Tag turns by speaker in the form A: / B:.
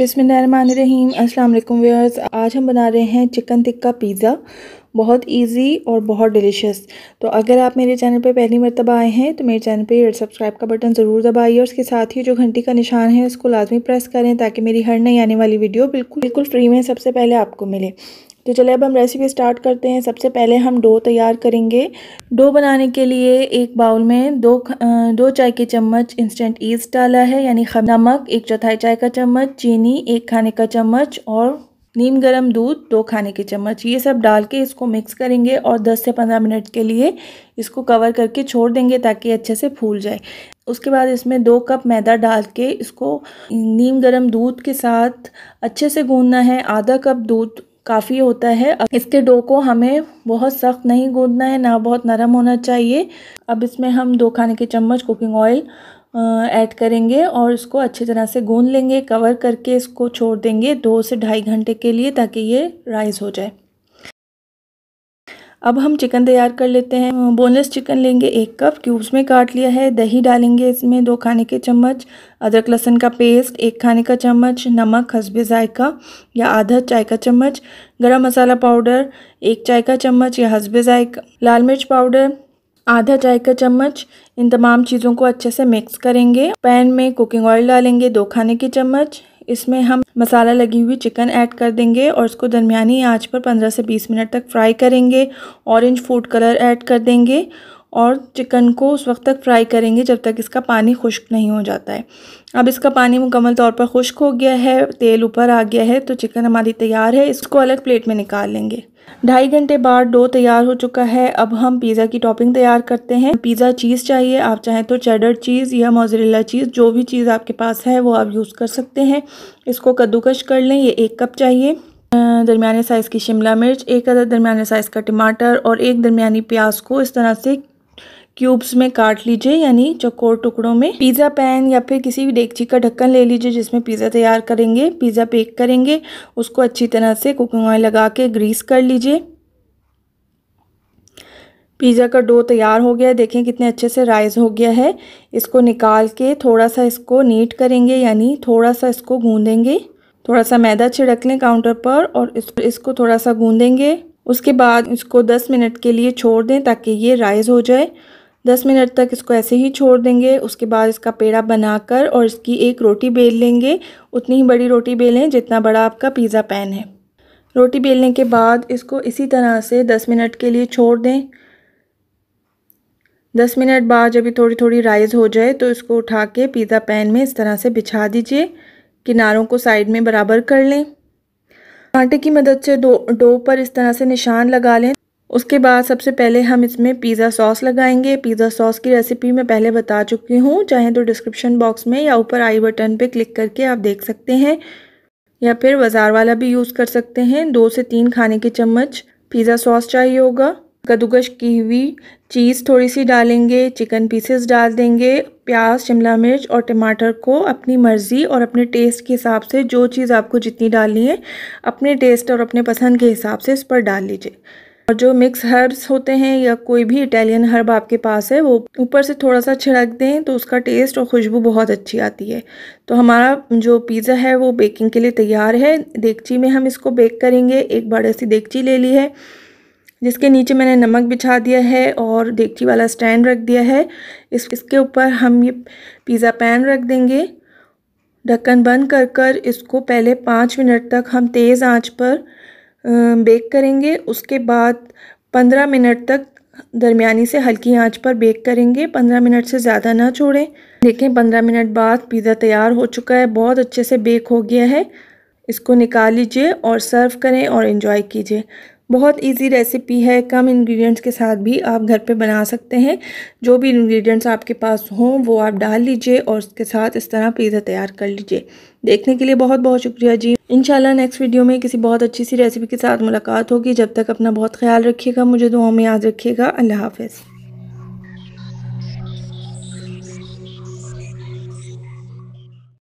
A: अस्सलाम वालेकुम व्यूअर्स आज हम बना रहे हैं चिकन टिक्का पिज़्ज़ा बहुत इजी और बहुत डिलीशियस तो अगर आप मेरे चैनल पर पहली मरतबा आए हैं तो मेरे चैनल पर रेड सब्सक्राइब का बटन ज़रूर दबाइए और उसके साथ ही जो घंटी का निशान है उसको लाजमी प्रेस करें ताकि मेरी हर नई आने वाली वीडियो बिल्कुल बिल्कुल फ्री में सबसे पहले आपको मिले तो चले अब हम रेसिपी स्टार्ट करते हैं सबसे पहले हम डो तैयार करेंगे डो बनाने के लिए एक बाउल में दो दो चाय के चम्मच इंस्टेंट ईस्ट डाला है यानी नमक एक चौथाई चाय का चम्मच चीनी एक खाने का चम्मच और नीम गर्म दूध दो खाने के चम्मच ये सब डाल के इसको मिक्स करेंगे और 10 से 15 मिनट के लिए इसको कवर करके छोड़ देंगे ताकि अच्छे से फूल जाए उसके बाद इसमें दो कप मैदा डाल के इसको नीम गर्म दूध के साथ अच्छे से गूंदना है आधा कप दूध काफ़ी होता है अब इसके डो को हमें बहुत सख्त नहीं गूंदना है ना बहुत नरम होना चाहिए अब इसमें हम दो खाने के चम्मच कुकिंग ऑयल ऐड करेंगे और इसको अच्छी तरह से गून लेंगे कवर करके इसको छोड़ देंगे दो से ढाई घंटे के लिए ताकि ये राइस हो जाए अब हम चिकन तैयार कर लेते हैं बोनलेस चिकन लेंगे एक कप क्यूब्स में काट लिया है दही डालेंगे इसमें दो खाने के चम्मच अदरक लहसुन का पेस्ट एक खाने का चम्मच नमक हसबे ज़ायका या आधा चाय का चम्मच गरम मसाला पाउडर एक चाय का चम्मच या हसबे ज़ायका लाल मिर्च पाउडर आधा चाय का चम्मच इन तमाम चीज़ों को अच्छे से मिक्स करेंगे पैन में कुकिंग ऑयल डालेंगे दो खाने के चम्मच इसमें हम मसाला लगी हुई चिकन ऐड कर देंगे और इसको दरमियानी आंच पर 15 से 20 मिनट तक फ्राई करेंगे ऑरेंज फूड कलर ऐड कर देंगे और चिकन को उस वक्त तक फ्राई करेंगे जब तक इसका पानी खुश्क नहीं हो जाता है अब इसका पानी मुकम्मल तौर पर खुश्क हो गया है तेल ऊपर आ गया है तो चिकन हमारी तैयार है इसको अलग प्लेट में निकाल लेंगे ढाई घंटे बाद डो तैयार हो चुका है अब हम पिज़्ज़ा की टॉपिंग तैयार करते हैं पिज़्ज़ा चीज़ चाहिए आप चाहें तो चेडर चीज़ या मोजरेला चीज़ जो भी चीज़ आपके पास है वो आप यूज़ कर सकते हैं इसको कद्दूकश कर लें ये एक कप चाहिए दरमिया साइज़ की शिमला मिर्च एक अदर दरमिया साइज़ का टमाटर और एक दरमिया प्याज को इस तरह से क्यूब्स में काट लीजिए यानी चकोर टुकड़ों में पिज़्ज़ा पैन या फिर किसी भी डेगची का ढक्कन ले लीजिए जिसमें पिज़्ज़ा तैयार करेंगे पिज़्ज़ा पेक करेंगे उसको अच्छी तरह से कुकिंग ऑयल लगा के ग्रीस कर लीजिए पिज़्ज़ा का डो तैयार हो गया है देखें कितने अच्छे से राइज हो गया है इसको निकाल के थोड़ा सा इसको नीट करेंगे यानी थोड़ा सा इसको गूँधेंगे थोड़ा सा मैदा छिड़क लें काउंटर पर और इसको थोड़ा सा गूँधेंगे उसके बाद इसको 10 मिनट के लिए छोड़ दें ताकि ये राइज हो जाए दस मिनट तक इसको ऐसे ही छोड़ देंगे उसके बाद इसका पेड़ा बनाकर और इसकी एक रोटी बेल लेंगे उतनी ही बड़ी रोटी बेलें जितना बड़ा आपका पिज़्ज़ा पैन है रोटी बेलने के बाद इसको इसी तरह से दस मिनट के लिए छोड़ दें दस मिनट बाद जब ये थोड़ी थोड़ी राइज़ हो जाए तो इसको उठा के पिज़्ज़ा पैन में इस तरह से बिछा दीजिए किनारों को साइड में बराबर कर लें आटे की मदद से डो डो पर इस तरह से निशान लगा लें उसके बाद सबसे पहले हम इसमें पिज़्ज़ा सॉस लगाएंगे पिज़्ज़ा सॉस की रेसिपी मैं पहले बता चुकी हूँ चाहे तो डिस्क्रिप्शन बॉक्स में या ऊपर आई बटन पे क्लिक करके आप देख सकते हैं या फिर बाज़ार वाला भी यूज़ कर सकते हैं दो से तीन खाने के चम्मच पिज़्ज़ा सॉस चाहिए होगा कद्दूकश की हुई चीज़ थोड़ी सी डालेंगे चिकन पीसेस डाल देंगे प्याज शिमला मिर्च और टमाटर को अपनी मर्ज़ी और अपने टेस्ट के हिसाब से जो चीज़ आपको जितनी डालनी है अपने टेस्ट और अपने पसंद के हिसाब से इस पर डाल लीजिए और जो मिक्स हर्ब्स होते हैं या कोई भी इटालियन हर्ब आपके पास है वो ऊपर से थोड़ा सा छिड़क दें तो उसका टेस्ट और खुशबू बहुत अच्छी आती है तो हमारा जो पिज़्ज़ा है वो बेकिंग के लिए तैयार है देगची में हम इसको बेक करेंगे एक बड़े सी देगची ले ली है जिसके नीचे मैंने नमक बिछा दिया है और देगची वाला स्टैंड रख दिया है इस इसके ऊपर हम ये पिज़्ज़ा पैन रख देंगे ढक्कन बंद कर कर इसको पहले पाँच मिनट तक हम तेज़ आंच पर बेक करेंगे उसके बाद पंद्रह मिनट तक दरमियानी से हल्की आंच पर बेक करेंगे पंद्रह मिनट से ज़्यादा ना छोड़ें देखें पंद्रह मिनट बाद पिज़्ज़ा तैयार हो चुका है बहुत अच्छे से बेक हो गया है इसको निकाल लीजिए और सर्व करें और इन्जॉय कीजिए बहुत इजी रेसिपी है कम इंग्रेडिएंट्स के साथ भी आप घर पे बना सकते हैं जो भी इंग्रेडिएंट्स आपके पास हों वो आप डाल लीजिए और उसके साथ इस तरह पिज़्ज़ा तैयार कर लीजिए देखने के लिए बहुत बहुत शुक्रिया जी इंशाल्लाह नेक्स्ट वीडियो में किसी बहुत अच्छी सी रेसिपी के साथ मुलाकात होगी जब तक अपना बहुत ख्याल रखिएगा मुझे दुआ में याद रखिएगा अल्लाह हाफिज़